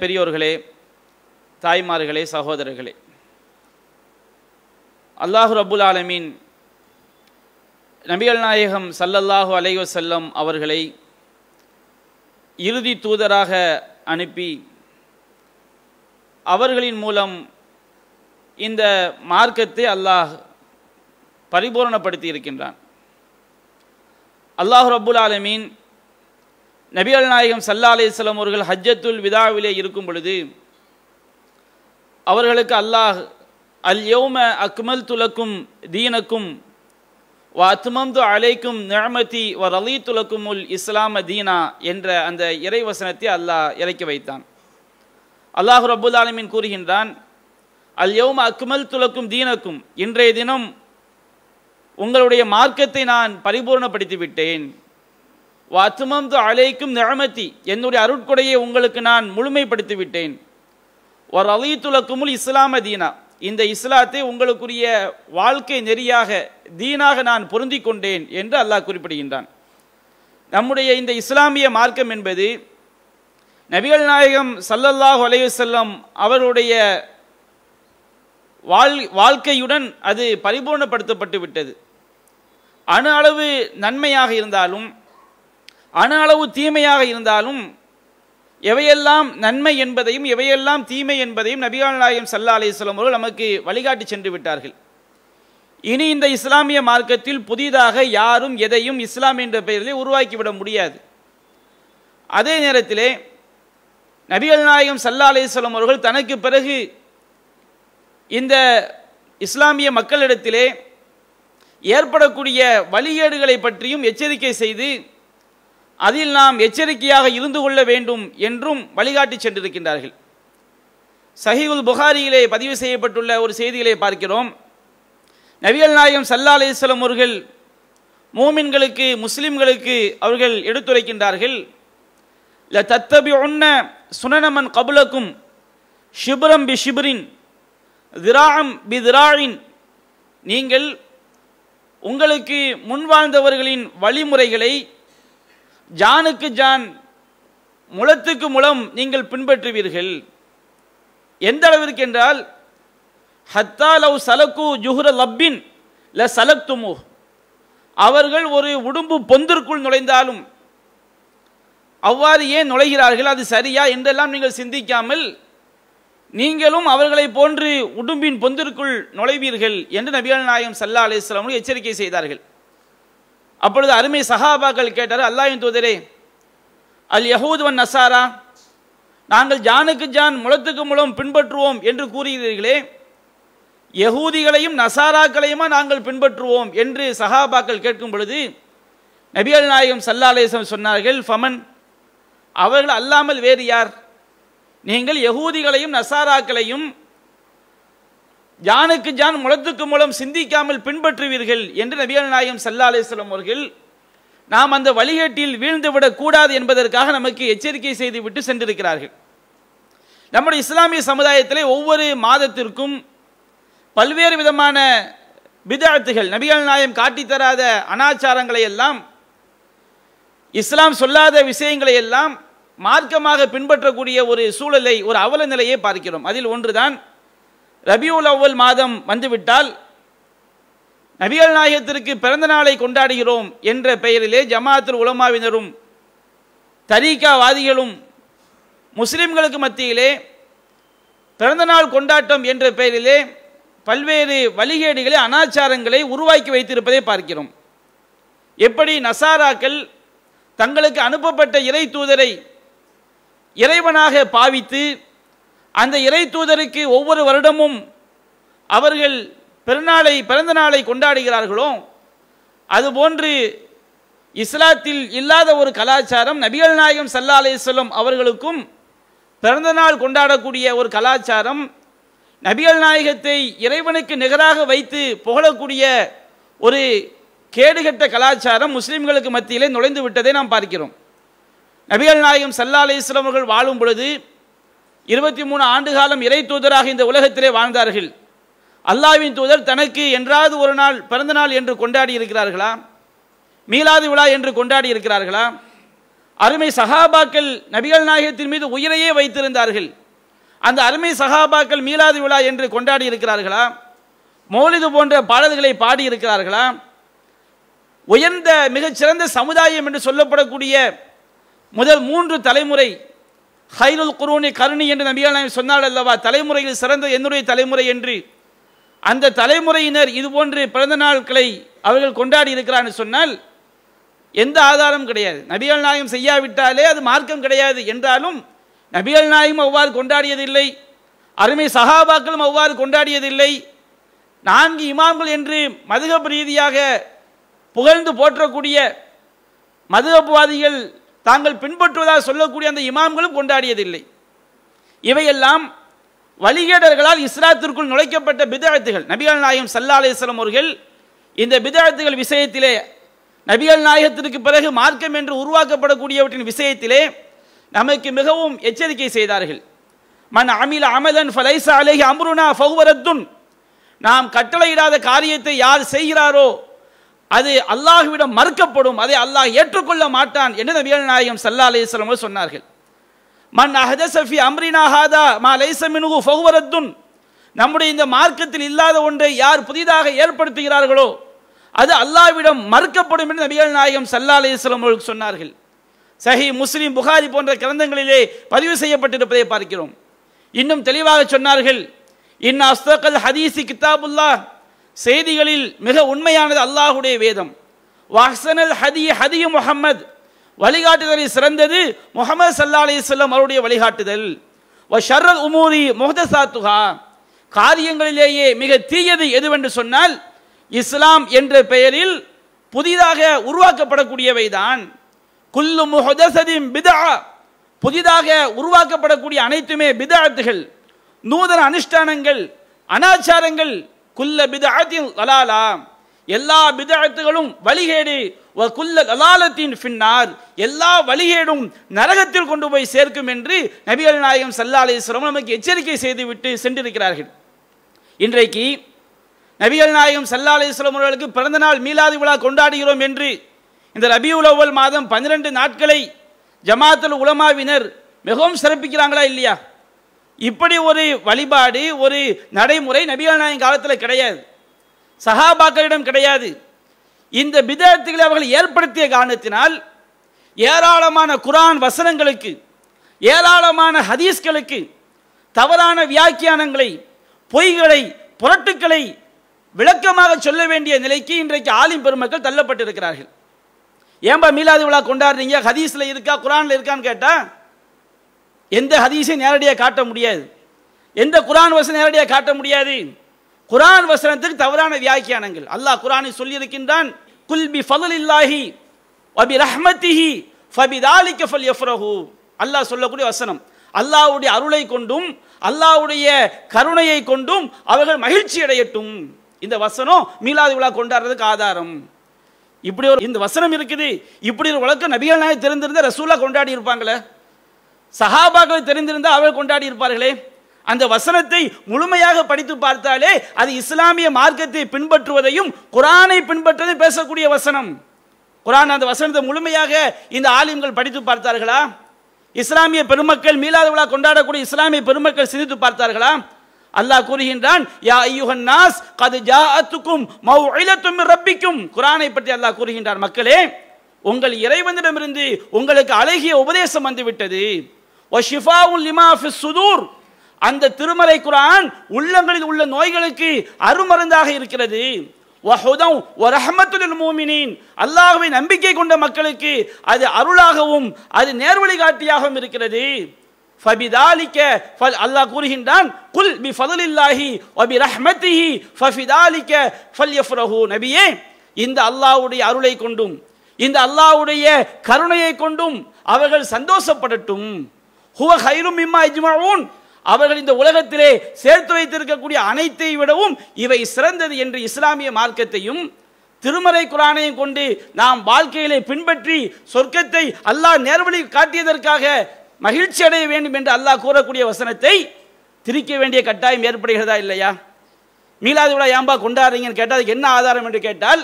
பெரியோர்களே தாய்மார்களே சகோதரர்களே அல்லாஹு ரபுல் ஆலமீன் நபிகள் நாயகம் சல்லல்லாஹு அலைவசல்லம் அவர்களை இறுதி தூதராக அனுப்பி அவர்களின் மூலம் இந்த மார்க்கத்தை அல்லாஹ் பரிபூரணப்படுத்தி இருக்கின்றான் அல்லாஹ் ரபுல் ஆலமீன் நபிகள் நாயகம் சல்லா இஸ்லாம் அவர்கள் ஹஜ்ஜத்துல் விதாவிலே இருக்கும் பொழுது அவர்களுக்கு அல்லாஹ் அல் யோம அக்மல் துலக்கும் தீனக்கும் வ அத்மம்து அலைக்கும் நிழமதி வ ரலி துலக்கும் உல் இஸ்லாம தீனா என்ற அந்த இறைவசனத்தை அல்லாஹ் இறக்கி வைத்தான் அல்லாஹு ரபுல் ஆலமின் கூறுகின்றான் அல் யோம அக்மல் துலக்கும் தீனக்கும் இன்றைய தினம் உங்களுடைய மார்க்கத்தை நான் பரிபூர்ணப்படுத்திவிட்டேன் விட்டேன் வாத்துமம் து அலைக்கும் நிழமத்தி என்னுடைய அருட்கொடையை உங்களுக்கு நான் முழுமைப்படுத்தி விட்டேன் ஒரு அலீத்துல குமுல் இஸ்லாம தீனா இந்த இஸ்லாத்தை உங்களுக்குரிய வாழ்க்கை நெறியாக தீனாக நான் பொருந்தி கொண்டேன் என்று அல்லாஹ் குறிப்பிடுகின்றான் நம்முடைய இந்த இஸ்லாமிய மார்க்கம் என்பது நபிகள் நாயகம் சல்லல்லாஹ் அலையுசல்லம் அவருடைய வாழ் வாழ்க்கையுடன் அது பரிபூர்ணப்படுத்தப்பட்டு விட்டது அணு அளவு நன்மையாக இருந்தாலும் அணு அளவு தீமையாக இருந்தாலும் எவையெல்லாம் நன்மை என்பதையும் எவையெல்லாம் தீமை என்பதையும் நபிகள் நாயகம் சல்லா அலிஸ்லாம் அவர்கள் நமக்கு வழிகாட்டி சென்று விட்டார்கள் இனி இந்த இஸ்லாமிய மார்க்கத்தில் புதிதாக யாரும் எதையும் இஸ்லாம் என்ற பெயரிலே உருவாக்கிவிட முடியாது அதே நேரத்திலே நபிகள் நாயகம் சல்லா அலிஸ்லாம் அவர்கள் தனக்கு பிறகு இந்த இஸ்லாமிய மக்களிடத்திலே ஏற்படக்கூடிய வழிகேடுகளை பற்றியும் எச்சரிக்கை செய்து அதில் நாம் எச்சரிக்கையாக இருந்து கொள்ள வேண்டும் என்றும் வழிகாட்டி சென்றிருக்கின்றார்கள் சஹிவுல் புகாரியிலே பதிவு செய்யப்பட்டுள்ள ஒரு செய்திகளை பார்க்கிறோம் நவியல் நாயகம் சல்லா அலிஸ்லம் அவர்கள் மூமின்களுக்கு முஸ்லிம்களுக்கு அவர்கள் எடுத்துரைக்கின்றார்கள் தத்தபி ஒன்ன சுனனமன் கபுலக்கும் ஷிபுரம் பி ஷிபுரின் திராம் பி திராயின் நீங்கள் உங்களுக்கு முன் வாழ்ந்தவர்களின் வழிமுறைகளை ஜானுக்கு ஜான் முளத்துக்கு முளம் நீங்கள் பின்பற்றுவீர்கள் எந்த அளவிற்கு என்றால் ஹத்தா லவ் சலக்கு ஜுஹுர லப்பின் ல சலக்துமு அவர்கள் ஒரு உடும்பு பொந்திற்குள் நுழைந்தாலும் அவ்வாறு ஏன் நுழைகிறார்கள் அது சரியா என்றெல்லாம் நீங்கள் சிந்திக்காமல் நீங்களும் அவர்களை போன்று உடும்பின் பொந்திற்குள் நுழைவீர்கள் என்று நபிகள் நாயகம் சல்லா அலிஸ்லாமுடன் எச்சரிக்கை செய்தார்கள் அப்பொழுது அருமை சஹாபாக்கள் கேட்டார் அல்லாயின் தூதரே அல் யஹூதுவன் நசாரா நாங்கள் ஜானுக்கு ஜான் முளத்துக்கு முளம் பின்பற்றுவோம் என்று கூறுகிறீர்களே யகூதிகளையும் நசாராக்களையுமா நாங்கள் பின்பற்றுவோம் என்று சஹாபாக்கள் கேட்கும் பொழுது நபியல் நாயகம் சல்லாலேசம் சொன்னார்கள் ஃபமன் அவர்கள் அல்லாமல் வேறு யார் நீங்கள் யகூதிகளையும் நசாராக்களையும் ஜானுக்கு ஜான் முளத்துக்கு மூலம் சிந்திக்காமல் பின்பற்றுவீர்கள் என்று நபியல் நாயம் சல்லா அலிஸ்லாம் அவர்கள் நாம் அந்த வழிகேட்டில் வீழ்ந்துவிடக் கூடாது என்பதற்காக நமக்கு எச்சரிக்கை செய்துவிட்டு சென்றிருக்கிறார்கள் நம்முடைய இஸ்லாமிய சமுதாயத்தில் ஒவ்வொரு மாதத்திற்கும் பல்வேறு விதமான பிதாத்துகள் நபிகள் நாயம் காட்டித்தராத அனாச்சாரங்களை எல்லாம் இஸ்லாம் சொல்லாத விஷயங்களை எல்லாம் மார்க்கமாக பின்பற்றக்கூடிய ஒரு சூழலை ஒரு அவல நிலையை பார்க்கிறோம் அதில் ஒன்றுதான் ரபியுல் அவ்வல் மாதம் வந்துவிட்டால் நபிகள் நாயகத்திற்கு பிறந்த நாளை கொண்டாடுகிறோம் என்ற பெயரிலே ஜமாத்தில் உலமாவினரும் தரீகாவாதிகளும் முஸ்லிம்களுக்கு மத்தியிலே பிறந்தநாள் கொண்டாட்டம் என்ற பெயரிலே பல்வேறு வழிகேடுகளை அனாச்சாரங்களை உருவாக்கி வைத்திருப்பதை பார்க்கிறோம் எப்படி நசாராக்கள் தங்களுக்கு அனுப்பப்பட்ட இறை தூதரை இறைவனாக பாவித்து அந்த இறை தூதருக்கு ஒவ்வொரு வருடமும் அவர்கள் பிறநாளை பிறந்த நாளை கொண்டாடுகிறார்களோ அதுபோன்று இஸ்லாத்தில் இல்லாத ஒரு கலாச்சாரம் நபிகள் நாயகம் சல்லா அலேஸ்வலம் அவர்களுக்கும் பிறந்த நாள் கொண்டாடக்கூடிய ஒரு கலாச்சாரம் நபிகள் நாயகத்தை இறைவனுக்கு நிகராக வைத்து புகழக்கூடிய ஒரு கேடுகட்ட கலாச்சாரம் முஸ்லீம்களுக்கு மத்தியிலே நுழைந்து விட்டதை நாம் பார்க்கிறோம் நபிகள் நாயகம் சல்லா அலே அவர்கள் வாழும் பொழுது இருபத்தி மூணு ஆண்டு காலம் இறை தூதராக இந்த உலகத்திலே வாழ்ந்தார்கள் அல்லாவின் தூதர் தனக்கு என்றாவது ஒரு நாள் பிறந்த நாள் என்று கொண்டாடி இருக்கிறார்களா மீலாது விழா என்று கொண்டாடி இருக்கிறார்களா அருமை சகாபாக்கள் நபிகள் நாயகத்தின் மீது உயிரையே வைத்திருந்தார்கள் அந்த அருமை சகாபாக்கள் மீலாது விழா என்று கொண்டாடி இருக்கிறார்களா மௌலிது போன்ற பாடல்களை பாடி இருக்கிறார்களா உயர்ந்த மிகச்சிறந்த சமுதாயம் என்று சொல்லப்படக்கூடிய முதல் மூன்று தலைமுறை ஹைருல் குரோனி கருணி என்று நபிகள் சொன்னால் அல்லவா தலைமுறையில் சிறந்த என்னுடைய தலைமுறை என்று அந்த தலைமுறையினர் இதுபோன்று பிறந்த நாட்களை அவர்கள் கொண்டாடி இருக்கிறான்னு சொன்னால் எந்த ஆதாரம் கிடையாது நபிகள் நாயகம் செய்யாவிட்டாலே அது மார்க்கம் கிடையாது என்றாலும் நபிகள் நாயகம் அவ்வாறு கொண்டாடியதில்லை அருமை சகாபாக்களும் அவ்வாறு கொண்டாடியதில்லை நான்கு இமாம்கள் என்று மதுகப் ரீதியாக புகழ்ந்து போற்றக்கூடிய மதுகப்புவாதிகள் தாங்கள் பின்பற்றுவதாக சொல்லக்கூடிய அந்த இமாம்களும் கொண்டாடியதில்லை இவையெல்லாம் வழிகேடர்களால் இஸ்லாத்திற்குள் நுழைக்கப்பட்ட பிதாயத்துகள் நபிகள் நாயகம் சல்லா அலிஸ்லாம் அவர்கள் இந்த பிதாயத்துகள் விஷயத்திலே நபிகள் நாயகத்திற்கு பிறகு மார்க்கம் என்று உருவாக்கப்படக்கூடியவற்றின் விஷயத்திலே நமக்கு மிகவும் எச்சரிக்கை செய்தார்கள் மண் அமில அமலன் ஃபலைசா அலேஹி அம்ருனா ஃபவுவரத்துன் நாம் கட்டளையிடாத காரியத்தை யார் செய்கிறாரோ அது அல்லாஹுவிடம் மறுக்கப்படும் அதை அல்லாஹ் ஏற்றுக்கொள்ள மாட்டான் என்று நபிகள் நாயகம் சல்லா இஸ்லாம் சொன்னார்கள் மண் அஹதசஃபி சஃபி அம்ரினாஹாதா மா லைசமினு ஃபஹுவரத்துன் நம்முடைய இந்த மார்க்கத்தில் இல்லாத ஒன்றை யார் புதிதாக ஏற்படுத்துகிறார்களோ அது அல்லாவிடம் மறுக்கப்படும் என்று நபிகள் நாயகம் சல்லா இஸ்லாம் சொன்னார்கள் சஹி முஸ்லீம் புகாரி போன்ற கிரந்தங்களிலே பதிவு செய்யப்பட்டிருப்பதை பார்க்கிறோம் இன்னும் தெளிவாக சொன்னார்கள் இன் அஸ்தகல் ஹதீசி கித்தாபுல்லா செய்திகளில் மிக உண்மையானது அல்லாஹுடைய வேதம் முகமது வழிகாட்டுதலை முகம்மது சிறந்தது முகமது சல்லா சொல்லம் அவருடைய வழிகாட்டுதல் ஷர்ரல் உமூரி முஹதசாத்துகா காரியங்களிலேயே மிக தீயது எதுவென்று சொன்னால் இஸ்லாம் என்ற பெயரில் புதிதாக உருவாக்கப்படக்கூடியவை தான் குல்லு முஹதசதிம் பிதா புதிதாக உருவாக்கப்படக்கூடிய அனைத்துமே பிதாத்துகள் நூதன அனுஷ்டானங்கள் அனாச்சாரங்கள் குல்ல பிதாத்தின் லலாலா எல்லா பிதாத்துகளும் வழிகேடு குல்ல லலாலத்தின் பின்னார் எல்லா வழிகேடும் நரகத்தில் கொண்டு போய் சேர்க்கும் என்று நபிகள் நாயகம் சல்லா அலிஸ்வரம் நமக்கு எச்சரிக்கை செய்துவிட்டு சென்றிருக்கிறார்கள் இன்றைக்கு நபிகள் நாயகம் சல்லா அலிஸ்வலம் அவர்களுக்கு பிறந்தநாள் மீலாது விழா கொண்டாடுகிறோம் என்று இந்த ரபியுல் மாதம் பன்னிரண்டு நாட்களை ஜமாத்துல் உலமாவினர் மிகவும் சிறப்பிக்கிறாங்களா இல்லையா இப்படி ஒரு வழிபாடு ஒரு நடைமுறை நபிகள் காலத்தில் கிடையாது சஹாபாக்களிடம் கிடையாது இந்த பிதத்துகளை அவர்கள் ஏற்படுத்திய காரணத்தினால் ஏராளமான குரான் வசனங்களுக்கு ஏராளமான ஹதீஸ்களுக்கு தவறான வியாக்கியானங்களை பொய்களை புரட்டுக்களை விளக்கமாக சொல்ல வேண்டிய நிலைக்கு இன்றைக்கு ஆலிம் பெருமக்கள் தள்ளப்பட்டிருக்கிறார்கள் ஏன்பா மீலாது விழா கொண்டாடுறீங்க ஹதீஸில் இருக்கா குரானில் இருக்கான்னு கேட்டால் எந்த ஹதீஸையும் நேரடியாக காட்ட முடியாது எந்த குரான் வசனம் நேரடியாக காட்ட முடியாது குரான் வசனத்துக்கு தவறான வியாக்கியானங்கள் அல்லாஹ் குரானை சொல்லியிருக்கின்றான் குல்பி ஃபதல் இல்லாஹி வபி ரஹ்மத்திஹி ஃபபி தாலிக்க ஃபல் எஃப்ரஹு அல்லாஹ் சொல்லக்கூடிய வசனம் அல்லாவுடைய அருளை கொண்டும் அல்லாவுடைய கருணையை கொண்டும் அவர்கள் மகிழ்ச்சி அடையட்டும் இந்த வசனம் மீலாது விழா கொண்டாடுறதுக்கு ஆதாரம் இப்படி ஒரு இந்த வசனம் இருக்குது இப்படி ஒரு வழக்கம் நபிகள் நாயகம் தெரிந்திருந்தால் ரசூலா கொண்டாடி இருப்பாங்களே சஹாபாக்கள் தெரிந்திருந்தால் அவர்கள் கொண்டாடி இருப்பார்களே அந்த வசனத்தை முழுமையாக படித்து பார்த்தாலே அது இஸ்லாமிய மார்க்கத்தை பின்பற்றுவதையும் குரானை பின்பற்றதையும் பேசக்கூடிய வசனம் குரான் அந்த வசனத்தை முழுமையாக இந்த ஆலிம்கள் படித்து பார்த்தார்களா இஸ்லாமிய பெருமக்கள் மீளாத விழா கொண்டாடக்கூடிய இஸ்லாமிய பெருமக்கள் சிந்தித்து பார்த்தார்களா அல்லாஹ் கூறுகின்றான் யா நாஸ் ரப்பிக்கும் குரானை பற்றி அல்லாஹ் கூறுகின்றார் மக்களே உங்கள் இறைவனிடமிருந்து உங்களுக்கு அழகிய உபதேசம் வந்துவிட்டது ஒஷிஃபா உல்லிமா சுதூர் அந்த திருமலை குரான் உள்ளங்களில் உள்ள நோய்களுக்கு அருமருந்தாக இருக்கிறது வஹுதம் ரஹமத்துல் மூமினின் அல்லாஹுவை நம்பிக்கை கொண்ட மக்களுக்கு அது அருளாகவும் அது நேர்வழிகாட்டியாகவும் இருக்கிறது ஃபபிதாலிக்க ஃபல் அல்லாஹ் கூறுகின்றான் குல் பி ஃபதலில்லாஹி வபி ரஹ்மத்திஹி ஃபபிதாலிக்க ஃபல் யஃப்ரஹு நபியே இந்த அல்லாஹ்வுடைய அருளை கொண்டும் இந்த அல்லாஹ்வுடைய கருணையை கொண்டும் அவர்கள் சந்தோஷப்படட்டும் ஹுவ ஹைரும் மிம்மா இஜ்மாவும் அவர்கள் இந்த உலகத்திலே சேர்த்து வைத்திருக்கக்கூடிய அனைத்தை விடவும் இவை சிறந்தது என்று இஸ்லாமிய மார்க்கத்தையும் திருமறை குரானையும் கொண்டு நாம் வாழ்க்கையிலே பின்பற்றி சொர்க்கத்தை அல்லாஹ் நேர்வழி காட்டியதற்காக மகிழ்ச்சி அடைய வேண்டும் என்று அல்லாஹ் கூறக்கூடிய வசனத்தை திரிக்க வேண்டிய கட்டாயம் ஏற்படுகிறதா இல்லையா மீலாது விழா ஏம்பா கொண்டாடுறீங்கன்னு கேட்டால் அதுக்கு என்ன ஆதாரம் என்று கேட்டால்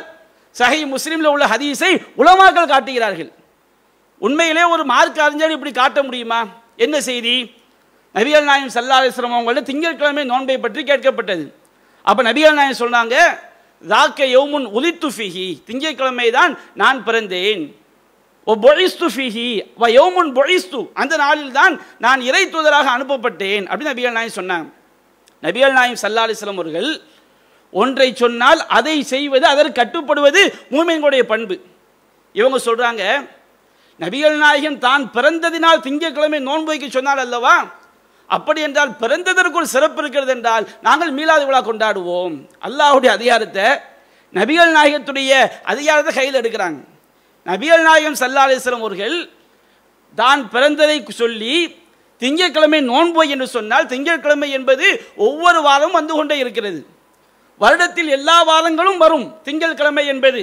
சஹி முஸ்லீமில் உள்ள ஹதீஸை உலமாக்கள் காட்டுகிறார்கள் உண்மையிலே ஒரு மார்க் அறிஞர் இப்படி காட்ட முடியுமா என்ன செய்தி நபிகள் நாயம் சல்லா அவங்கள்ட்ட திங்கட்கிழமை நோன்பை பற்றி கேட்கப்பட்டது அப்போ நபிகள் நாயம் சொன்னாங்க ராக்க யோமுன் உதித்து ஃபிஹி திங்கட்கிழமை தான் நான் பிறந்தேன் ஓ பொழிஸ்து ஃபிஹி வ யோமுன் பொழிஸ்து அந்த நாளில் தான் நான் இறை தூதராக அனுப்பப்பட்டேன் அப்படின்னு நபிகள் நாயம் சொன்னாங்க நபிகள் நாயம் சல்லா அவர்கள் ஒன்றை சொன்னால் அதை செய்வது அதற்கு கட்டுப்படுவது மூமின்களுடைய பண்பு இவங்க சொல்கிறாங்க நபிகள் நாயகன் தான் பிறந்ததினால் திங்கட்கிழமை நோன்பு வைக்க சொன்னால் அல்லவா அப்படி என்றால் பிறந்ததற்குள் சிறப்பு இருக்கிறது என்றால் நாங்கள் மீளாது விழா கொண்டாடுவோம் அல்லாஹுடைய அதிகாரத்தை நபிகள் நாயகத்துடைய அதிகாரத்தை கையில் எடுக்கிறாங்க நபிகள் நாயகம் சல்லா அவர்கள் தான் பிறந்ததை சொல்லி திங்கட்கிழமை நோன்போய் என்று சொன்னால் திங்கட்கிழமை என்பது ஒவ்வொரு வாரமும் வந்து கொண்டே இருக்கிறது வருடத்தில் எல்லா வாரங்களும் வரும் திங்கட்கிழமை என்பது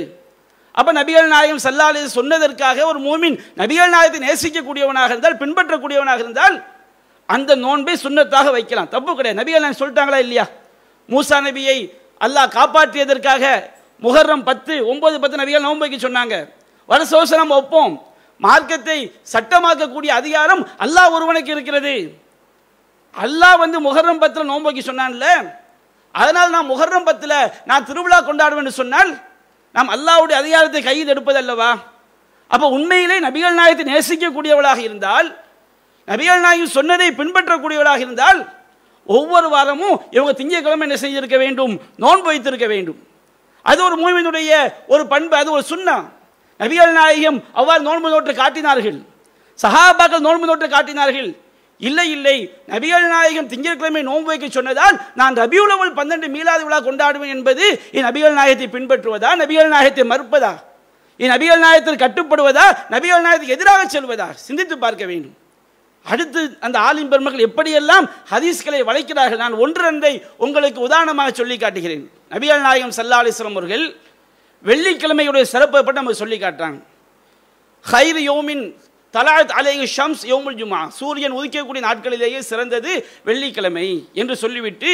அப்போ நபிகள் நாயகம் சல்லாலே சொன்னதற்காக ஒரு மூமின் நபிகள் நாயகத்தை நேசிக்கக்கூடியவனாக இருந்தால் பின்பற்றக்கூடியவனாக இருந்தால் அந்த நோன்பை சுண்ணத்தாக வைக்கலாம் தப்பு கிடையாது நபிகள் நாயகம் சொல்லிட்டாங்களா இல்லையா மூசா நபியை அல்லாஹ் காப்பாற்றியதற்காக முகர்ரம் பத்து ஒன்பது பத்து நபிகள் நோன்பு வைக்க சொன்னாங்க வர சோசனம் ஒப்போம் மார்க்கத்தை சட்டமாக்கக்கூடிய அதிகாரம் அல்லாஹ் ஒருவனுக்கு இருக்கிறது அல்லாஹ் வந்து முகர்ரம் பத்தில் நோன்பு வைக்க சொன்னான்ல அதனால் நான் முகர்ரம் பத்தில் நான் திருவிழா கொண்டாடுவேன்னு சொன்னால் நாம் அல்லாவுடைய அதிகாரத்தை கையில் எடுப்பது அல்லவா அப்போ உண்மையிலே நபிகள் நாயகத்தை நேசிக்கக்கூடியவளாக இருந்தால் நபிகள் நாயகம் சொன்னதை பின்பற்றக்கூடியவளாக இருந்தால் ஒவ்வொரு வாரமும் இவங்க திங்கக்கிழமை என்ன செய்திருக்க வேண்டும் நோன்பு வைத்திருக்க வேண்டும் அது ஒரு மூவியினுடைய ஒரு பண்பு அது ஒரு சுண்ணா நபிகள் நாயகம் அவ்வாறு நோன்பு நோட்டு காட்டினார்கள் சகாபாக்கள் நோன்பு நோட்டு காட்டினார்கள் இல்லை இல்லை நபிகள் நாயகம் திங்கட்கிழமை நோன்பு வைக்க சொன்னதால் நான் ரபியுலவல் பன்னெண்டு மீலாது விழா கொண்டாடுவேன் என்பது என் நபிகள் நாயகத்தை பின்பற்றுவதா நபிகள் நாயகத்தை மறுப்பதா என் நபிகள் நாயகத்தில் கட்டுப்படுவதா நபிகள் நாயகத்துக்கு எதிராக செல்வதா சிந்தித்து பார்க்க வேண்டும் அடுத்து அந்த ஆலிம் பெருமக்கள் எப்படியெல்லாம் ஹதீஸ்களை வளைக்கிறார்கள் நான் ஒன்று அன்றை உங்களுக்கு உதாரணமாக சொல்லி காட்டுகிறேன் நபிகள் நாயகம் சல்லாலேஸ்வரம் அவர்கள் வெள்ளிக்கிழமையுடைய சிறப்பு பற்றி நம்ம சொல்லி காட்டுறாங்க ஹைர் யோமின் தலாத் அலை ஷம்ஸ் யோமுல் ஜுமா சூரியன் உதிக்கக்கூடிய நாட்களிலேயே சிறந்தது வெள்ளிக்கிழமை என்று சொல்லிவிட்டு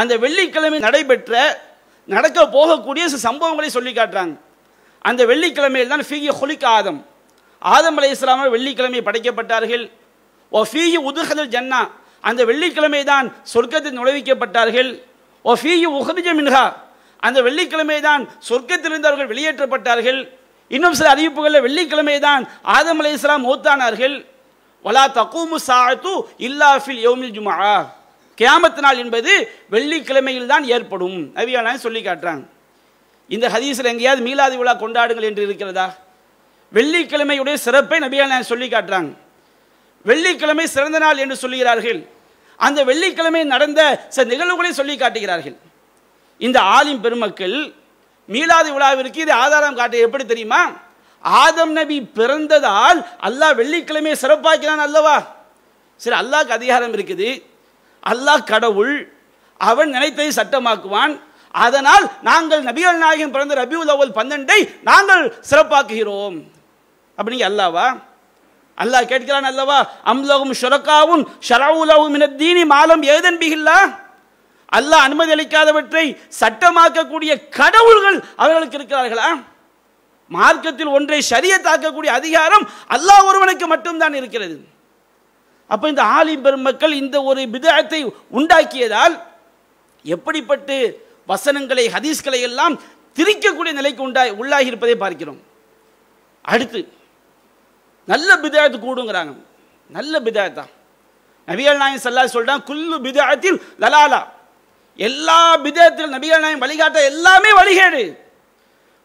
அந்த வெள்ளிக்கிழமை நடைபெற்ற நடக்க போகக்கூடிய சில சம்பவங்களை சொல்லி காட்டுறாங்க அந்த வெள்ளிக்கிழமையில் தான் ஃபீ ஹொலிக் ஆதம் ஆதம் அலை இஸ்லாமல் வெள்ளிக்கிழமை படைக்கப்பட்டார்கள் ஓ ஃபீகி உதுகதல் ஜன்னா அந்த வெள்ளிக்கிழமை தான் சொர்க்கத்தில் நுழைவிக்கப்பட்டார்கள் ஓ ஃபீகி உஹரிஜ மின்ஹா அந்த வெள்ளிக்கிழமை தான் சொர்க்கத்திலிருந்து அவர்கள் வெளியேற்றப்பட்டார்கள் இன்னும் சில அறிவிப்புகளில் வெள்ளிக்கிழமை தான் ஆதம் அலி இஸ்லாம் மூத்தானார்கள் வலா தக்கூமு சாத்து இல்லாஃபில் யோமில் ஜுமா கியாமத்து நாள் என்பது வெள்ளிக்கிழமையில் தான் ஏற்படும் நபியாலாம் சொல்லி காட்டுறாங்க இந்த ஹதீஸில் எங்கேயாவது மீலாதி விழா கொண்டாடுங்கள் என்று இருக்கிறதா வெள்ளிக்கிழமையுடைய சிறப்பை நபியாலாம் சொல்லி காட்டுறாங்க வெள்ளிக்கிழமை சிறந்த நாள் என்று சொல்லுகிறார்கள் அந்த வெள்ளிக்கிழமை நடந்த சில நிகழ்வுகளை சொல்லி காட்டுகிறார்கள் இந்த ஆலிம் பெருமக்கள் மீலாது விழாவிற்கு இது ஆதாரம் காட்டு எப்படி தெரியுமா ஆதம் நபி பிறந்ததால் அல்லாஹ் வெள்ளிக்கிழமையை சிறப்பாக்கினான் அல்லவா சரி அல்லாஹ்க்கு அதிகாரம் இருக்குது அல்லாஹ் கடவுள் அவன் நினைத்ததை சட்டமாக்குவான் அதனால் நாங்கள் நபிகள் நாயகம் பிறந்த ரபியுல் அவல் பன்னெண்டை நாங்கள் சிறப்பாக்குகிறோம் அப்படிங்க அல்லாவா அல்லாஹ் கேட்கிறான் அல்லவா அம்லகும் ஷுரக்காவும் ஷரவுலவும் தீனி மாலம் ஏதன் பிகில்லா அல்ல அனுமதி அளிக்காதவற்றை சட்டமாக்கக்கூடிய கடவுள்கள் அவர்களுக்கு இருக்கிறார்களா மார்க்கத்தில் ஒன்றை சரிய தாக்கக்கூடிய அதிகாரம் அல்லாஹ் ஒருவனுக்கு மட்டும்தான் இருக்கிறது அப்போ இந்த ஆலிம் பெருமக்கள் இந்த ஒரு விதத்தை உண்டாக்கியதால் எப்படிப்பட்டு வசனங்களை ஹதீஸ்களை எல்லாம் திரிக்கக்கூடிய நிலைக்கு உண்டா உள்ளாகி இருப்பதை பார்க்கிறோம் அடுத்து நல்ல பிதாயத்து கூடுங்கிறாங்க நல்ல பிதாயத்தான் நவியல் நாயன் சல்லா சொல்றான் குல்லு பிதாயத்தில் லலாலா எல்லா விதத்தில் நபிகள் நாயம் வழிகாட்ட எல்லாமே வழிகேடு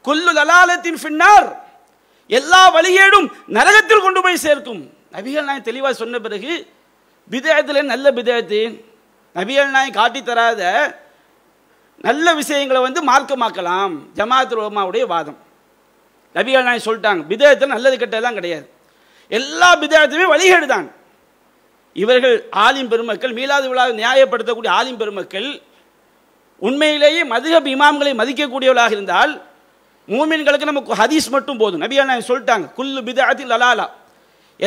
கொல்லு லலாலத்தின் பின்னார் எல்லா வழிகேடும் நரகத்தில் கொண்டு போய் சேர்க்கும் நபிகள் நாயம் தெளிவாக சொன்ன பிறகு விதயத்தில் நல்ல விதயத்து நபிகள் நாய் காட்டி தராத நல்ல விஷயங்களை வந்து மார்க்கமாக்கலாம் ஜமாத் ரோமாவுடைய வாதம் நபிகள் நாய் சொல்லிட்டாங்க விதயத்தில் நல்லது கெட்டதெல்லாம் கிடையாது எல்லா விதயத்துமே வழிகேடு தான் இவர்கள் ஆலிம் பெருமக்கள் மீளாது விழாவை நியாயப்படுத்தக்கூடிய ஆலிம் பெருமக்கள் உண்மையிலேயே மதுகப் இமாம்களை மதிக்கக்கூடியவளாக இருந்தால் மூமின்களுக்கு நமக்கு ஹதீஸ் மட்டும் போதும் நபியா நான் சொல்லிட்டாங்க குல்லு பிதாத்தி லலாலா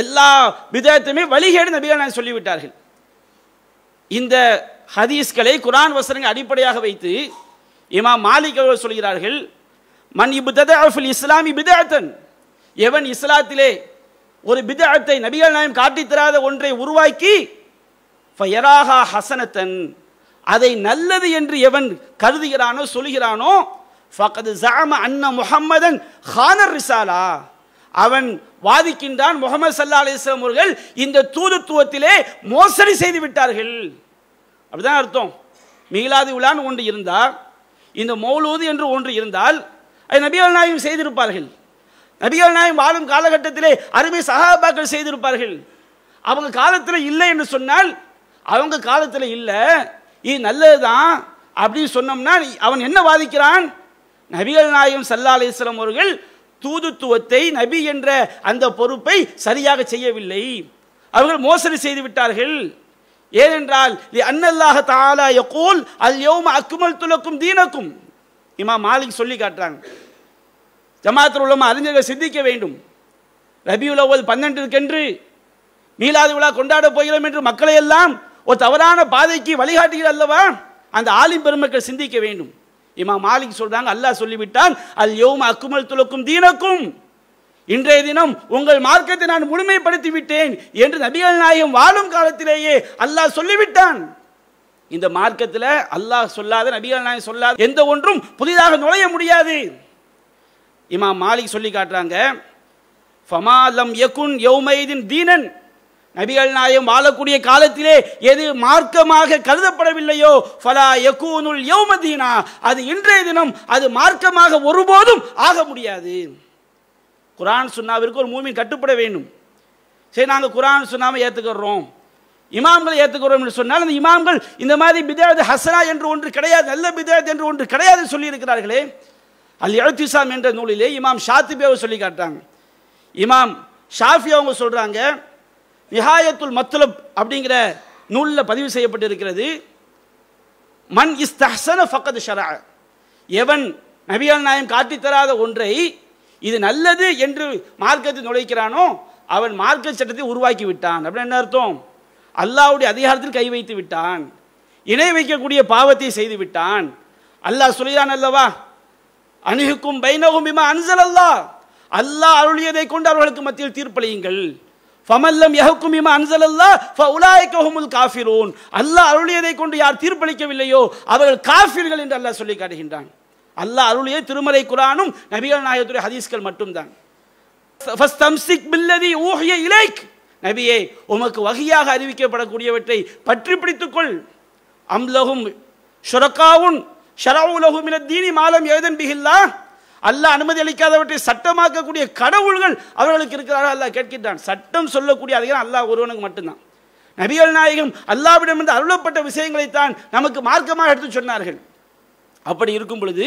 எல்லா பிதத்துமே வழிகேடு நபியா நான் சொல்லிவிட்டார்கள் இந்த ஹதீஸ்களை குரான் வசனங்கள் அடிப்படையாக வைத்து இமாம் மாலிக் அவர்கள் சொல்கிறார்கள் மன் இபுதல் இஸ்லாமி பிதாத்தன் எவன் இஸ்லாத்திலே ஒரு பிதாத்தை நபிகள் நாயம் காட்டித்தராத ஒன்றை உருவாக்கி ஃபயராகா ஹசனத்தன் அதை நல்லது என்று எவன் கருதுகிறானோ சொல்கிறானோ ஃபகது ஜாம அன்ன முகம்மதன் ஹானர் ரிசாலா அவன் வாதிக்கின்றான் முகமது சல்லா அலிஸ்லாம் அவர்கள் இந்த தூதுத்துவத்திலே மோசடி செய்து விட்டார்கள் அப்படிதான் அர்த்தம் மீளாதி விழான்னு ஒன்று இருந்தால் இந்த மௌலூது என்று ஒன்று இருந்தால் அது நபிகள் நாயும் செய்திருப்பார்கள் நபிகள் நாயும் வாழும் காலகட்டத்திலே அருமை சகாபாக்கள் செய்திருப்பார்கள் அவங்க காலத்தில் இல்லை என்று சொன்னால் அவங்க காலத்தில் இல்லை இது நல்லதுதான் அப்படின்னு சொன்னோம்னா அவன் என்ன வாதிக்கிறான் நபிகள் நாயகம் சல்லா அலிஸ்லாம் அவர்கள் தூதுத்துவத்தை நபி என்ற அந்த பொறுப்பை சரியாக செய்யவில்லை அவர்கள் மோசடி செய்து விட்டார்கள் ஏனென்றால் அன்னல்லாக தாலா யகூல் அல் யோம் அக்குமல் துலக்கும் தீனக்கும் இமா மாலிக் சொல்லி காட்டுறாங்க ஜமாத்தில் உள்ள அறிஞர்கள் சிந்திக்க வேண்டும் ரபி அவ்வல் பன்னெண்டுக்கென்று மீலாது விழா கொண்டாட போகிறோம் என்று மக்களை எல்லாம் ஒரு தவறான பாதைக்கு வழிகாட்டுகிற அல்லவா அந்த ஆலிம் பெருமக்கள் சிந்திக்க வேண்டும் இமா மாலிக் சொல்றாங்க அல்லாஹ் சொல்லிவிட்டான் அல் யோம் அக்குமல் துளக்கும் தீனக்கும் இன்றைய தினம் உங்கள் மார்க்கத்தை நான் முழுமைப்படுத்தி விட்டேன் என்று நபிகள் நாயகம் வாழும் காலத்திலேயே அல்லாஹ் சொல்லிவிட்டான் இந்த மார்க்கத்தில் அல்லாஹ் சொல்லாத நபிகள் நாயகம் சொல்லாத எந்த ஒன்றும் புதிதாக நுழைய முடியாது இமாம் மாலிக் சொல்லி காட்டுறாங்க ஃபமாலம் யகுன் யௌமைதின் தீனன் நபிகள் நாயம் வாழக்கூடிய காலத்திலே எது மார்க்கமாக கருதப்படவில்லையோ ஃபலா யகூனுல் யௌமதீனா அது இன்றைய தினம் அது மார்க்கமாக ஒருபோதும் ஆக முடியாது குரான் சுன்னாவிற்கு ஒரு மூமின் கட்டுப்பட வேண்டும் சரி நாங்கள் குரான் சுண்ணாமல் ஏற்றுக்கிறோம் இமாம்களை ஏற்றுக்கிறோம் என்று சொன்னால் அந்த இமாம்கள் இந்த மாதிரி பிதாயத் ஹசனா என்று ஒன்று கிடையாது நல்ல பிதாயத் என்று ஒன்று கிடையாது சொல்லியிருக்கிறார்களே அல் எழுத்திசாம் என்ற நூலிலே இமாம் ஷாத்திபி சொல்லி காட்டுறாங்க இமாம் ஷாஃபி அவங்க சொல்கிறாங்க விஹாயத்துல் மத்லப் அப்படிங்கிற நூலில் பதிவு செய்யப்பட்டிருக்கிறது மண் இஸ்தஹன ஃபக்கத் ஷரா எவன் நபியால் நாயம் காட்டித்தராத ஒன்றை இது நல்லது என்று மார்க்கத்தில் நுழைக்கிறானோ அவன் மார்க்க சட்டத்தை உருவாக்கி விட்டான் அப்படின்னு என்ன அர்த்தம் அல்லாவுடைய அதிகாரத்தில் கை வைத்து விட்டான் இணை வைக்கக்கூடிய பாவத்தை செய்து விட்டான் அல்லாஹ் சொல்லிதான் அல்லவா அணுகுக்கும் பைனகும் இமா அன்சல் அல்லா அல்லாஹ் அருளியதை கொண்டு அவர்களுக்கு மத்தியில் தீர்ப்பளியுங்கள் ஃபமல்லம் யஹக்கும் இம அன்சலல்லா ஃபவுலாய்க்கஹுமுல் காஃபிரூன் அல்லாஹ் அருளியதை கொண்டு யார் தீர்ப்பளிக்கவில்லையோ அவர்கள் காஃபிர்கள் என்று அல்லாஹ் சொல்லி காட்டுகின்றான் அல்லாஹ் அருளியே திருமலை குரானும் நபிகள் நாயகத்துடைய ஹதீஸ்கள் மட்டும்தான் ஊஹிய இலைக் நபியே உமக்கு வகையாக அறிவிக்கப்படக்கூடியவற்றை பற்றி பிடித்துக்கொள் அம்லகும் ஷுரக்காவும் ஷரவுலகும் தீனி மாலம் எழுதன் பிகில்லா அல்ல அனுமதி அளிக்காதவற்றை சட்டமாக்கக்கூடிய கடவுள்கள் அவர்களுக்கு இருக்கிறாரா அல்லாஹ் கேட்கின்றான் சட்டம் சொல்லக்கூடிய அதிகாரம் அல்லாஹ் ஒருவனுக்கு மட்டும்தான் நபிகள் நாயகம் அல்லாவிடமிருந்து அருளப்பட்ட விஷயங்களைத்தான் நமக்கு மார்க்கமாக எடுத்து சொன்னார்கள் அப்படி இருக்கும் பொழுது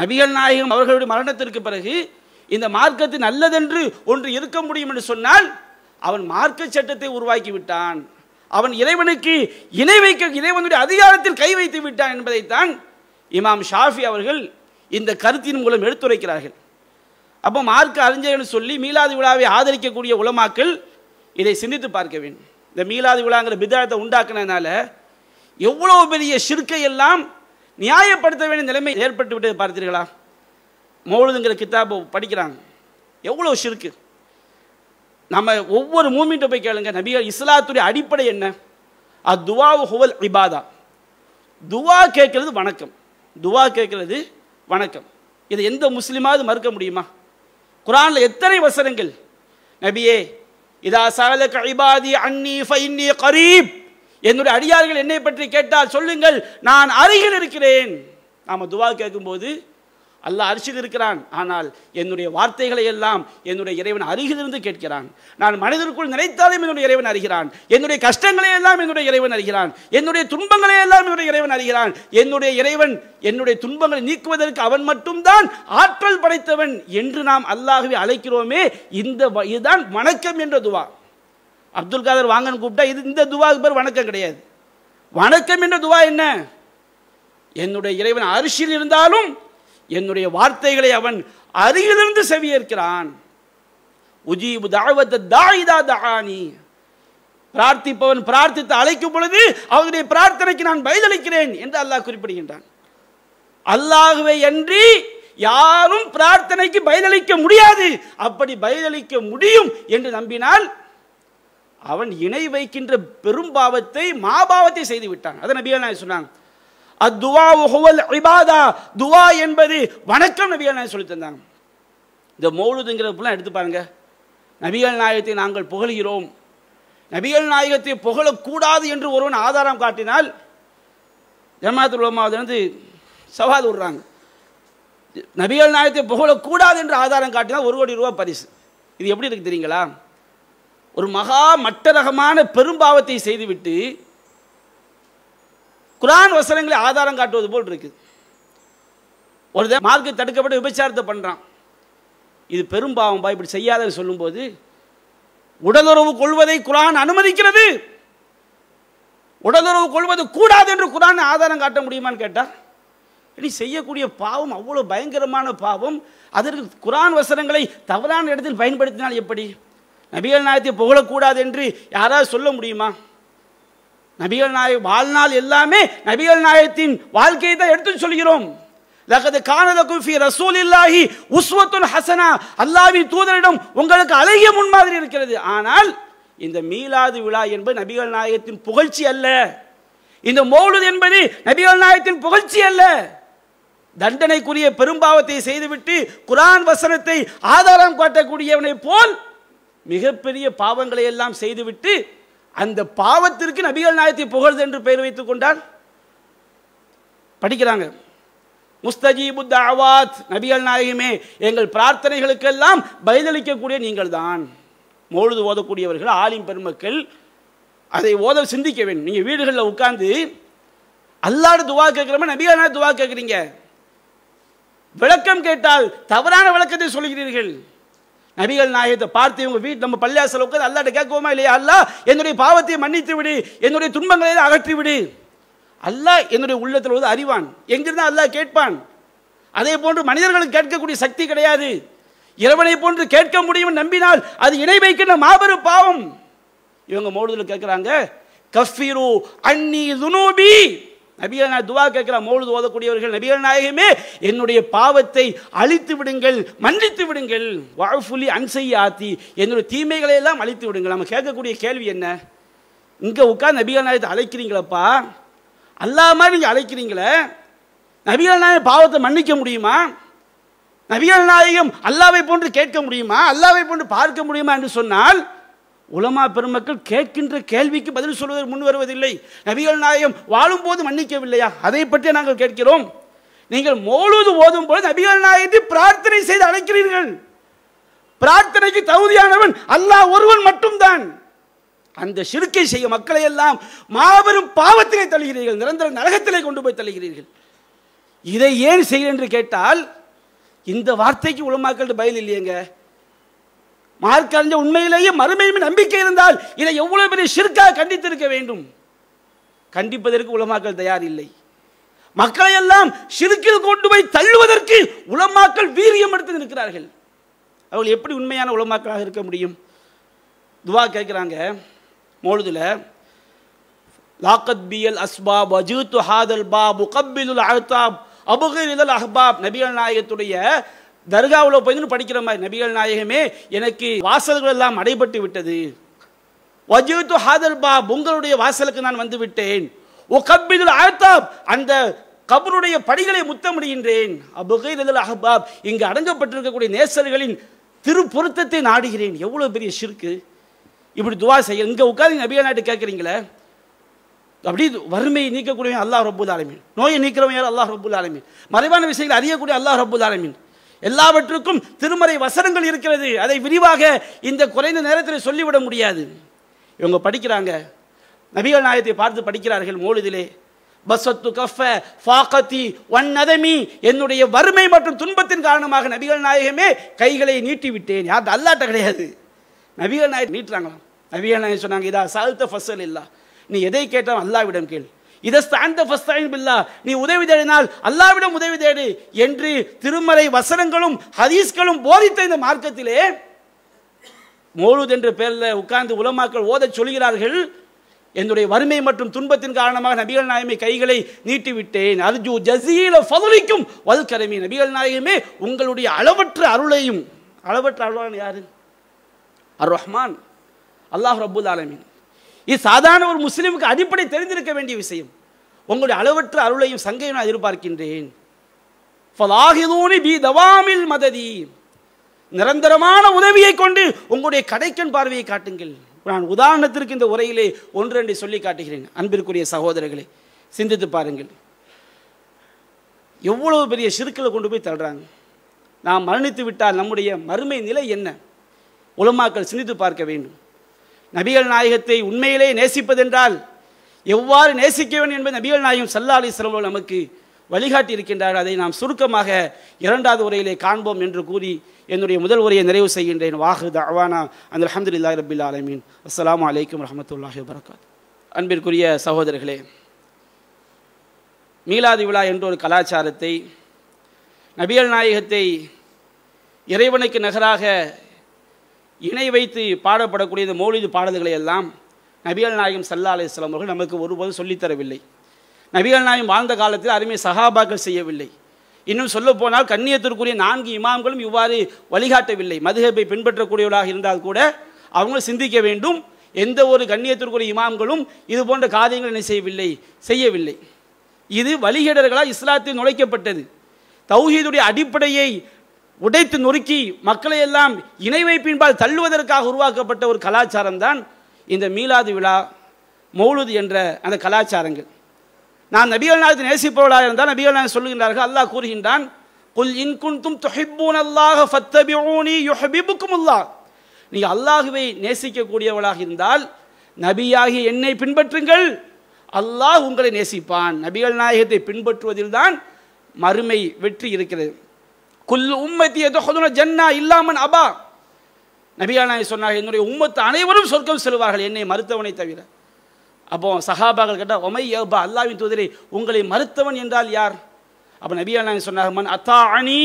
நபிகள் நாயகம் அவர்களுடைய மரணத்திற்கு பிறகு இந்த மார்க்கத்து நல்லதென்று ஒன்று இருக்க முடியும் என்று சொன்னால் அவன் மார்க்க சட்டத்தை உருவாக்கி விட்டான் அவன் இறைவனுக்கு இணை வைக்க இறைவனுடைய அதிகாரத்தில் கை வைத்து விட்டான் என்பதைத்தான் இமாம் ஷாஃபி அவர்கள் இந்த கருத்தின் மூலம் எடுத்துரைக்கிறார்கள் அப்போ மார்க்க அறிஞர்கள் சொல்லி மீலாது விழாவை ஆதரிக்கக்கூடிய உலமாக்கள் இதை சிந்தித்து பார்க்க வேண்டும் இந்த மீலாது விழாங்கிற பிதாயத்தை உண்டாக்குனதுனால எவ்வளோ பெரிய சிற்கை எல்லாம் நியாயப்படுத்த வேண்டிய நிலைமை ஏற்பட்டு விட்டு பார்த்தீர்களா மௌலுதுங்கிற கித்தாபு படிக்கிறாங்க எவ்வளோ சிற்கு நம்ம ஒவ்வொரு மூமெண்ட்டை போய் கேளுங்க நபிகள் இஸ்லாத்துடைய அடிப்படை என்ன துவா ஹுவல் இபாதா துவா கேட்கறது வணக்கம் துவா கேட்கறது வணக்கம் இது எந்த முஸ்லீமாவது மறுக்க முடியுமா குரானில் எத்தனை வசனங்கள் நபியே இதா சகலக இபாதி அன்னி ஃபைன்னி கரீப் என்னுடைய அடியார்கள் என்னை பற்றி கேட்டால் சொல்லுங்கள் நான் அருகில் இருக்கிறேன் நாம் துவா கேட்கும்போது அல்ல அரிசில் இருக்கிறான் ஆனால் என்னுடைய வார்த்தைகளை எல்லாம் என்னுடைய இறைவன் அருகிலிருந்து கேட்கிறான் நான் மனிதருக்குள் நினைத்தாலும் என்னுடைய இறைவன் அறிகிறான் என்னுடைய கஷ்டங்களை எல்லாம் என்னுடைய இறைவன் அறிகிறான் என்னுடைய துன்பங்களை எல்லாம் என்னுடைய இறைவன் அறிகிறான் என்னுடைய இறைவன் என்னுடைய துன்பங்களை நீக்குவதற்கு அவன் மட்டும்தான் ஆற்றல் படைத்தவன் என்று நாம் அல்லாகவே அழைக்கிறோமே இந்த இதுதான் வணக்கம் என்ற துவா அப்துல் காதர் வாங்கன்னு கூப்பிட்டா இது இந்த துவாக்கு பேர் வணக்கம் கிடையாது வணக்கம் என்ற துவா என்ன என்னுடைய இறைவன் அரிசியில் இருந்தாலும் என்னுடைய வார்த்தைகளை அவன் அருகிலிருந்து செவியேற்கிறான் உஜீபு தாவத்த தாயிதா தானி பிரார்த்திப்பவன் பிரார்த்தித்து அழைக்கும் பொழுது அவனுடைய பிரார்த்தனைக்கு நான் பதிலளிக்கிறேன் என்று அல்லாஹ் குறிப்பிடுகின்றான் அல்லாஹுவை அன்றி யாரும் பிரார்த்தனைக்கு பதிலளிக்க முடியாது அப்படி பதிலளிக்க முடியும் என்று நம்பினால் அவன் இணை வைக்கின்ற பெரும் பாவத்தை மாபாவத்தை செய்து விட்டான் அதை நபியா சொன்னாங்க அத்துவா ஹுவல் இபாதா துவா என்பது வணக்கம் நபிகள் நாயகம் சொல்லி தந்தாங்க இந்த மௌலுதுங்கிறப்பெல்லாம் எடுத்து பாருங்க நபிகள் நாயகத்தை நாங்கள் புகழ்கிறோம் நபிகள் நாயகத்தை புகழக்கூடாது என்று ஒருவன் ஆதாரம் காட்டினால் ஜமாத்து உலமாவது சவால் விடுறாங்க நபிகள் நாயகத்தை புகழக்கூடாது என்று ஆதாரம் காட்டினால் ஒரு கோடி ரூபா பரிசு இது எப்படி இருக்குது தெரியுங்களா ஒரு மகா மட்ட ரகமான பெரும்பாவத்தை செய்துவிட்டு குரான் வசனங்களை ஆதாரம் காட்டுவது போல் இருக்குது ஒரு மார்க்கு தடுக்கப்பட்டு விபச்சாரத்தை பண்ணுறான் இது பா இப்படி செய்யாதன்னு சொல்லும்போது உடலுறவு கொள்வதை குரான் அனுமதிக்கிறது உடலுறவு கொள்வது கூடாது என்று குரான் ஆதாரம் காட்ட முடியுமான்னு கேட்டார் இனி செய்யக்கூடிய பாவம் அவ்வளோ பயங்கரமான பாவம் அதற்கு குரான் வசனங்களை தவறான இடத்தில் பயன்படுத்தினால் எப்படி நபிகள் நாயத்தை புகழக்கூடாது என்று யாராவது சொல்ல முடியுமா நபிகள் நாயகம் வாழ்நாள் எல்லாமே நபிகள் நாயகத்தின் வாழ்க்கையை தான் எடுத்து சொல்கிறோம் லகது காணலக்கும் ஃபி ரசூல் இல்லாஹி உஸ்வத்துல் ஹசனா அல்லாவின் தூதரிடம் உங்களுக்கு அழகிய முன்மாதிரி இருக்கிறது ஆனால் இந்த மீலாது விழா என்பது நபிகள் நாயகத்தின் புகழ்ச்சி அல்ல இந்த மௌலுது என்பது நபிகள் நாயகத்தின் புகழ்ச்சி அல்ல தண்டனைக்குரிய பெரும்பாவத்தை செய்துவிட்டு குரான் வசனத்தை ஆதாரம் காட்டக்கூடியவனை போல் மிகப்பெரிய பாவங்களை எல்லாம் செய்துவிட்டு அந்த பாவத்திற்கு நபிகள் நாயத்தை புகழ் என்று பெயர் வைத்துக் கொண்டார் படிக்கிறாங்க முஸ்தஜிபுத் தாவாத் நபிகள் நாயகமே எங்கள் பிரார்த்தனைகளுக்கெல்லாம் பதிலளிக்கக்கூடிய நீங்கள் தான் மொழுது ஓதக்கூடியவர்கள் ஆலிம் பெருமக்கள் அதை ஓத சிந்திக்க வேண்டும் நீங்கள் வீடுகளில் உட்கார்ந்து அல்லாடு துவா கேட்குறமே நபிகள் நாயக துவா கேட்குறீங்க விளக்கம் கேட்டால் தவறான விளக்கத்தை சொல்கிறீர்கள் நபிகள் நாயகத்தை பார்த்து இவங்க வீட்டு நம்ம பள்ளியாசல உட்காந்து அல்லாட்ட கேட்குவோமா இல்லையா அல்லா என்னுடைய பாவத்தை மன்னித்து விடு என்னுடைய துன்பங்களை அகற்றி விடு அல்லாஹ் என்னுடைய உள்ளத்தில் வந்து அறிவான் எங்கிருந்தால் அல்லாஹ் கேட்பான் அதே போன்று மனிதர்களுக்கு கேட்கக்கூடிய சக்தி கிடையாது இறைவனை போன்று கேட்க முடியும் நம்பினால் அது இணை வைக்கின்ற மாபெரும் பாவம் இவங்க மோடுதல் கேட்குறாங்க கஃபீரு அன்னி துனூபி நபிகள் நான் துவா கேட்கிறேன் மௌலு ஓதக்கூடியவர்கள் நபிகள் நாயகமே என்னுடைய பாவத்தை அழித்து விடுங்கள் மன்னித்து விடுங்கள் வாழ்ஃபுலி ஆத்தி என்னுடைய தீமைகளை எல்லாம் அழித்து விடுங்கள் நம்ம கேட்கக்கூடிய கேள்வி என்ன இங்கே உட்கார் நபிகள் நாயகத்தை அழைக்கிறீங்களப்பா அல்லா மாதிரி நீங்கள் அழைக்கிறீங்களே நபிகள் நாயகம் பாவத்தை மன்னிக்க முடியுமா நபிகள் நாயகம் அல்லாவை போன்று கேட்க முடியுமா அல்லாவை போன்று பார்க்க முடியுமா என்று சொன்னால் உலமா பெருமக்கள் கேட்கின்ற கேள்விக்கு பதில் சொல்வதற்கு முன் வருவதில்லை நபிகள் நாயகம் வாழும்போது மன்னிக்கவில்லையா அதை பற்றி நாங்கள் கேட்கிறோம் நீங்கள் மோழுது ஓதும் போது நபிகள் நாயகத்தை பிரார்த்தனை செய்து அழைக்கிறீர்கள் பிரார்த்தனைக்கு தகுதியானவன் அல்லாஹ் ஒருவன் மட்டும்தான் அந்த சிறுக்கை செய்ய மக்களை எல்லாம் மாபெரும் பாவத்திலே தள்ளுகிறீர்கள் நிரந்தர நரகத்திலே கொண்டு போய் தள்ளுகிறீர்கள் இதை ஏன் செய்ய என்று கேட்டால் இந்த வார்த்தைக்கு உலமாக்கள் பயில் இல்லையங்க மார்க் அறிஞ்ச உண்மையிலேயே மறுமையும் நம்பிக்கை இருந்தால் இதை எவ்வளவு பெரிய சிற்காக கண்டித்திருக்க வேண்டும் கண்டிப்பதற்கு உலமாக்கள் தயார் இல்லை மக்களை எல்லாம் சிறுக்கில் கொண்டு போய் தள்ளுவதற்கு உலமாக்கள் வீரியம் எடுத்து நிற்கிறார்கள் அவர்கள் எப்படி உண்மையான உலமாக்களாக இருக்க முடியும் துவா கேட்குறாங்க மோழுதில் லாக்கத் பியல் அஸ்பாப் அஜூத்து ஹாதல் பாப் உகப்பிலுல் அஹ்தாப் அஹ்பாப் நபிகள் நாயகத்துடைய தர்காவில் போயிருந்து படிக்கிற மாதிரி நபிகள் நாயகமே எனக்கு வாசல்கள் எல்லாம் அடைபட்டு விட்டது வஜூத்து ஹாதர் பாப் உங்களுடைய வாசலுக்கு நான் வந்து விட்டேன் ஓ கப்பிதுல் அந்த கபருடைய படிகளை முத்தமிடுகின்றேன் அபுகைதல் அஹபாப் இங்கு அடங்கப்பட்டிருக்கக்கூடிய நேசர்களின் திருப்பொருத்தத்தை நாடுகிறேன் எவ்வளோ பெரிய சிற்கு இப்படி துவா செய்ய இங்கே உட்காந்து நபிகள் நாட்டு கேட்குறீங்களே அப்படி வறுமையை நீக்கக்கூடிய அல்லாஹ் ரபுல் ஆலமின் நோயை நீக்கிறவன் யார் அல்லாஹ் ரபுல் ஆலமின் மறைவான விஷயங்களை அறியக்கூடிய அல்லாஹ் ரபுல் ஆலமின் எல்லாவற்றுக்கும் திருமறை வசனங்கள் இருக்கிறது அதை விரிவாக இந்த குறைந்த நேரத்தில் சொல்லிவிட முடியாது இவங்க படிக்கிறாங்க நபிகள் நாயத்தை பார்த்து படிக்கிறார்கள் மோழுதிலே பசத்து கஃப ஃபாகத்தி ஒன் அதமி என்னுடைய வறுமை மற்றும் துன்பத்தின் காரணமாக நபிகள் நாயகமே கைகளை நீட்டி விட்டேன் யார் அல்லாட்ட கிடையாது நபிகள் நாயக் நீட்டுறாங்களாம் நபிகள் நாயகம் சொன்னாங்க இதா சால்த்த ஃபசல் இல்லா நீ எதை கேட்டாலும் அல்லாவிடம் கேள் இதை பில்லா நீ உதவி தேடினால் அல்லாவிடம் உதவி தேடு என்று திருமலை வசனங்களும் ஹதீஸ்களும் போதித்த இந்த மார்க்கத்திலே மோழுத் என்ற பெயரில் உட்கார்ந்து உலமாக்கள் ஓதச் சொல்கிறார்கள் என்னுடைய வறுமை மற்றும் துன்பத்தின் காரணமாக நபிகள் நாயகமே கைகளை நீட்டிவிட்டேன் அர்ஜு ஜசீல ஃபதுலிக்கும் வல்கரமி நபிகள் நாயகமே உங்களுடைய அளவற்ற அருளையும் அளவற்ற அருளான் யாரு அர் ரஹ்மான் அல்லாஹ் ரபுல் ஆலமின் இது சாதாரண ஒரு முஸ்லீமுக்கு அடிப்படை தெரிந்திருக்க வேண்டிய விஷயம் உங்களுடைய அளவற்ற அருளையும் சங்கையும் நான் எதிர்பார்க்கின்றேன் மததி நிரந்தரமான உதவியை கொண்டு உங்களுடைய கடைக்கண் பார்வையை காட்டுங்கள் நான் உதாரணத்திற்கு இந்த உரையிலே ஒன்றென்று சொல்லி காட்டுகிறேன் அன்பிற்குரிய சகோதரர்களை சிந்தித்து பாருங்கள் எவ்வளவு பெரிய சிறுக்களை கொண்டு போய் தள்ளுறாங்க நாம் மரணித்து விட்டால் நம்முடைய மறுமை நிலை என்ன உலமாக்கள் சிந்தித்து பார்க்க வேண்டும் நபிகள் நாயகத்தை உண்மையிலே நேசிப்பதென்றால் எவ்வாறு நேசிக்கவன் என்பது நபிகள் நாயகம் சல்லா அலி நமக்கு வழிகாட்டி இருக்கின்றார் அதை நாம் சுருக்கமாக இரண்டாவது உரையிலே காண்போம் என்று கூறி என்னுடைய முதல் உரையை நிறைவு செய்கின்றேன் வாஹு தவானா அந்த இல்லா ரபில் ஆலமீன் அஸ்லாம் அலைக்கும் ரஹமத்துல்லாஹி வரகாத் அன்பிற்குரிய சகோதரர்களே மீலாதி விழா என்ற ஒரு கலாச்சாரத்தை நபிகள் நாயகத்தை இறைவனுக்கு நகராக இணை வைத்து பாடப்படக்கூடிய இந்த மௌலிது பாடல்களை எல்லாம் நபிகள் நாயகம் சல்லா அலிஸ்லாம் அவர்கள் நமக்கு ஒருபோதும் சொல்லித்தரவில்லை நபிகள் நாயகம் வாழ்ந்த காலத்தில் அருமை சகாபாக்கள் செய்யவில்லை இன்னும் சொல்ல போனால் கண்ணியத்திற்குரிய நான்கு இமாம்களும் இவ்வாறு வழிகாட்டவில்லை மதுகப்பை பின்பற்றக்கூடியவர்களாக இருந்தால் கூட அவங்களும் சிந்திக்க வேண்டும் எந்த ஒரு கண்ணியத்திற்குரிய இமாம்களும் இது போன்ற காரியங்கள் என்ன செய்யவில்லை செய்யவில்லை இது வழிகேடர்களால் இஸ்லாத்தில் நுழைக்கப்பட்டது தௌஹீதுடைய அடிப்படையை உடைத்து நொறுக்கி மக்களை எல்லாம் இணை வைப்பின்பால் தள்ளுவதற்காக உருவாக்கப்பட்ட ஒரு கலாச்சாரம் தான் இந்த மீலாது விழா மௌலுது என்ற அந்த கலாச்சாரங்கள் நான் நபிகள் நாயகத்தை நேசிப்பவளாக இருந்தால் நபிகள் நாயகம் சொல்லுகின்றார்கள் அல்லாஹ் கூறுகின்றான் குல் இன்குந்தும் தொஹிப்பூன் அல்லாஹ ஃபத்தபியூனி யுஹபிபுக்கும் அல்லாஹ் நீ அல்லாஹுவை நேசிக்கக்கூடியவளாக இருந்தால் நபியாகி என்னை பின்பற்றுங்கள் அல்லாஹ் உங்களை நேசிப்பான் நபிகள் நாயகத்தை பின்பற்றுவதில்தான் மறுமை வெற்றி இருக்கிறது குல் உம்மத்தி எதொழுன ஜன்னா இல்லாமன் அபா நபியானாய் சொன்னார்கள் என்னுடைய உம்மத்து அனைவரும் சொர்க்கம் செல்வார்கள் என்னை மருத்துவனை தவிர அப்போ சஹாபாக்கள் கேட்டால் ஒமை ஏபா அல்லாவின் தூதரை உங்களை மறுத்தவன் என்றால் யார் அப்போ நபியானாய் சொன்னார்கள் மன் அத்தா அணி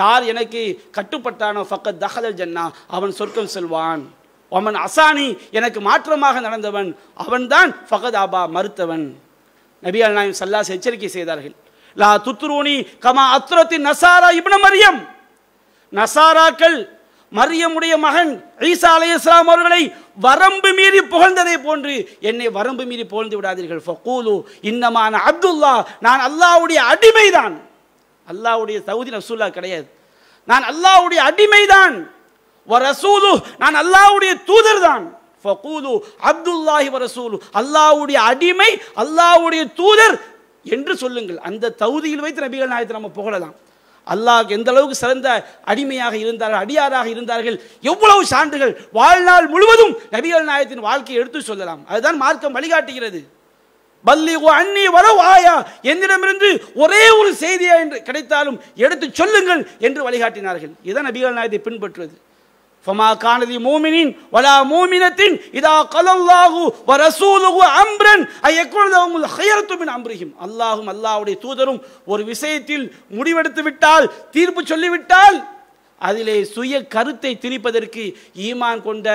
யார் எனக்கு கட்டுப்பட்டானோ ஃபக்கத் தஹதல் ஜன்னா அவன் சொர்க்கம் செல்வான் ஒமன் அசானி எனக்கு மாற்றமாக நடந்தவன் அவன்தான் ஃபகத் அபா மறுத்தவன் நபியால் நாயம் சல்லாஸ் எச்சரிக்கை செய்தார்கள் லா துத்துருணி கமா அத்ரத்தி நசாரா இப்ன மரியம் நசாராக்கள் மரியமுடைய மகன் ஈசா அலை இஸ்லாம் அவர்களை வரம்பு மீறி புகழ்ந்ததை போன்று என்னை வரம்பு மீறி புகழ்ந்து விடாதீர்கள் ஃபக்கூலு இன்னமான அப்துல்லா நான் அல்லாவுடைய அடிமைதான் அல்லாவுடைய சவுதி ரசூல்லா கிடையாது நான் அல்லாவுடைய அடிமைதான் ரசூலு நான் அல்லாவுடைய தூதர் தான் ஃபக்கூலு அப்துல்லாஹி ரசூலு அல்லாவுடைய அடிமை அல்லாவுடைய தூதர் என்று சொல்லுங்கள் அந்த தகுதியில் வைத்து நபிகள் நாயத்தை நம்ம புகழலாம் அல்லாஹ் எந்த அளவுக்கு சிறந்த அடிமையாக இருந்தார்கள் அடியாராக இருந்தார்கள் எவ்வளவு சான்றுகள் வாழ்நாள் முழுவதும் நபிகள் நாயத்தின் வாழ்க்கையை எடுத்து சொல்லலாம் அதுதான் மார்க்கம் வழிகாட்டுகிறது பல்லி அன்னி வரவு வாயா என்னிடமிருந்து ஒரே ஒரு செய்தியா என்று கிடைத்தாலும் எடுத்து சொல்லுங்கள் என்று வழிகாட்டினார்கள் இதான் நபிகள் நாயத்தை பின்பற்றுவது ஃபமா கானதி மூமினின் வலா மூமினத்தின் இதா கலல்லாஹு வரசூலுகு அம்ரன் ஐயக்குழந்த உங்கள் ஹயரத்துமின் அம்ரிஹிம் அல்லாஹும் அல்லாஹுடைய தூதரும் ஒரு விஷயத்தில் முடிவெடுத்து விட்டால் தீர்ப்பு சொல்லிவிட்டால் அதிலே சுய கருத்தை திணிப்பதற்கு ஈமான் கொண்ட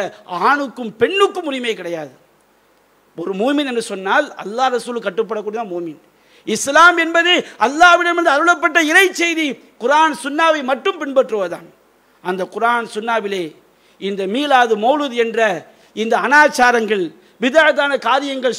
ஆணுக்கும் பெண்ணுக்கும் உரிமை கிடையாது ஒரு மூமின் என்று சொன்னால் அல்லாஹ் ரசூல் கட்டுப்படக்கூடியதான் மூமின் இஸ்லாம் என்பது அல்லாவிடமிருந்து அருளப்பட்ட இறை செய்தி குரான் சுன்னாவை மட்டும் பின்பற்றுவதுதான் அந்த குரான் சுன்னாவிலே இந்த மீலாது மௌலுது என்ற இந்த அனாச்சாரங்கள் விதவிதான காரியங்கள்